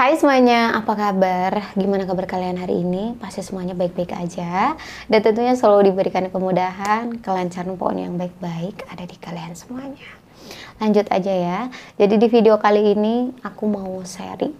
Hai semuanya, apa kabar? Gimana kabar kalian hari ini? Pasti semuanya baik-baik aja. Dan tentunya selalu diberikan kemudahan, kelancaran pohon yang baik-baik ada di kalian semuanya. Lanjut aja ya. Jadi di video kali ini aku mau sharing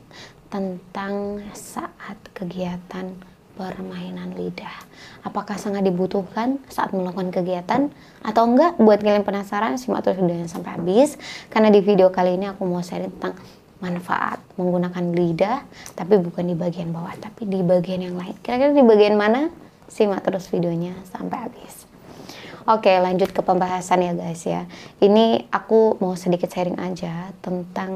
tentang saat kegiatan permainan lidah. Apakah sangat dibutuhkan saat melakukan kegiatan atau enggak? Buat kalian penasaran, simak terus videonya sampai habis. Karena di video kali ini aku mau sharing tentang manfaat menggunakan lidah tapi bukan di bagian bawah tapi di bagian yang lain kira-kira di bagian mana simak terus videonya sampai habis Oke lanjut ke pembahasan ya guys ya ini aku mau sedikit sharing aja tentang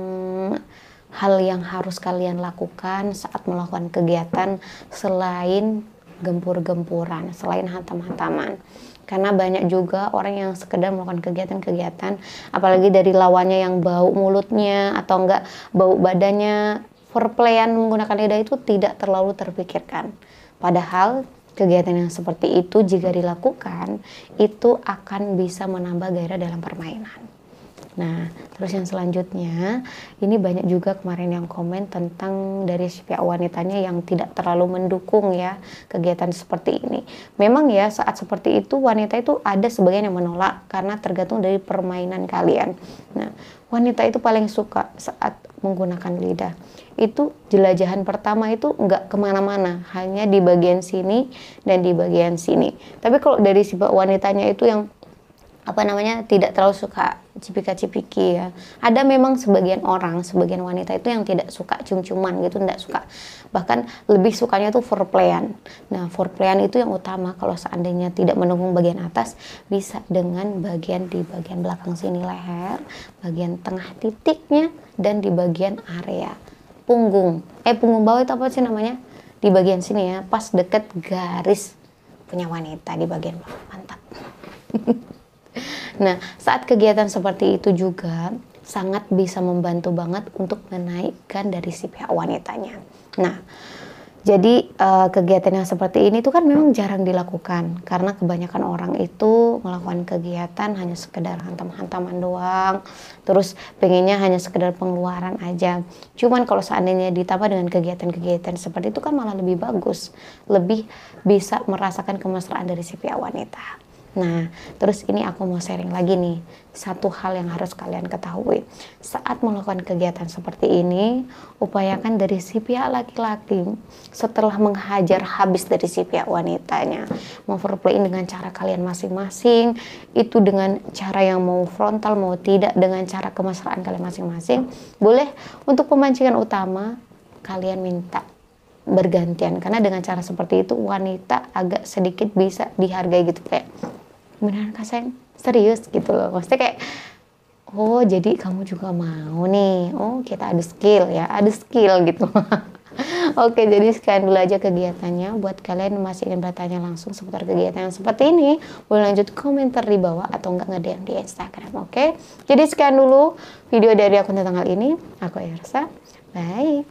hal yang harus kalian lakukan saat melakukan kegiatan selain gempur-gempuran selain hantam-hantaman karena banyak juga orang yang sekedar melakukan kegiatan-kegiatan apalagi dari lawannya yang bau mulutnya atau enggak bau badannya perplayan menggunakan lidah itu tidak terlalu terpikirkan padahal kegiatan yang seperti itu jika dilakukan itu akan bisa menambah gairah dalam permainan Nah, terus yang selanjutnya, ini banyak juga kemarin yang komen tentang dari pihak wanitanya yang tidak terlalu mendukung ya kegiatan seperti ini. Memang ya saat seperti itu wanita itu ada sebagian yang menolak karena tergantung dari permainan kalian. Nah, wanita itu paling suka saat menggunakan lidah. Itu jelajahan pertama itu nggak kemana-mana, hanya di bagian sini dan di bagian sini. Tapi kalau dari si wanitanya itu yang apa namanya tidak terlalu suka cipika-cipiki ya. Ada memang sebagian orang, sebagian wanita itu yang tidak suka cium-ciuman gitu, tidak suka. Bahkan lebih sukanya tuh foreplayan. Nah, foreplayan itu yang utama kalau seandainya tidak menunggu bagian atas bisa dengan bagian di bagian belakang sini leher, bagian tengah titiknya dan di bagian area punggung. Eh punggung bawah itu apa sih namanya? Di bagian sini ya, pas deket garis punya wanita di bagian bawah Mantap. Nah, saat kegiatan seperti itu juga sangat bisa membantu banget untuk menaikkan dari si pihak wanitanya. Nah, jadi uh, kegiatan yang seperti ini itu kan memang jarang dilakukan karena kebanyakan orang itu melakukan kegiatan hanya sekedar hantam-hantaman doang, terus pengennya hanya sekedar pengeluaran aja. Cuman kalau seandainya ditambah dengan kegiatan-kegiatan seperti itu kan malah lebih bagus, lebih bisa merasakan kemesraan dari si pihak wanita. Nah, terus ini aku mau sharing lagi nih, satu hal yang harus kalian ketahui. Saat melakukan kegiatan seperti ini, upayakan dari si pihak laki-laki setelah menghajar habis dari si pihak wanitanya. Mau foreplay dengan cara kalian masing-masing, itu dengan cara yang mau frontal, mau tidak, dengan cara kemesraan kalian masing-masing. Boleh untuk pemancingan utama, kalian minta bergantian karena dengan cara seperti itu wanita agak sedikit bisa dihargai gitu kayak beneran kak sayang serius gitu loh maksudnya kayak oh jadi kamu juga mau nih oh kita ada skill ya ada skill gitu Oke, jadi sekian dulu aja kegiatannya. Buat kalian yang masih ingin bertanya langsung seputar kegiatan yang seperti ini, boleh lanjut komentar di bawah atau enggak ngedem di Instagram, oke? Jadi sekian dulu video dari aku tentang hal ini. Aku Ersa. Bye.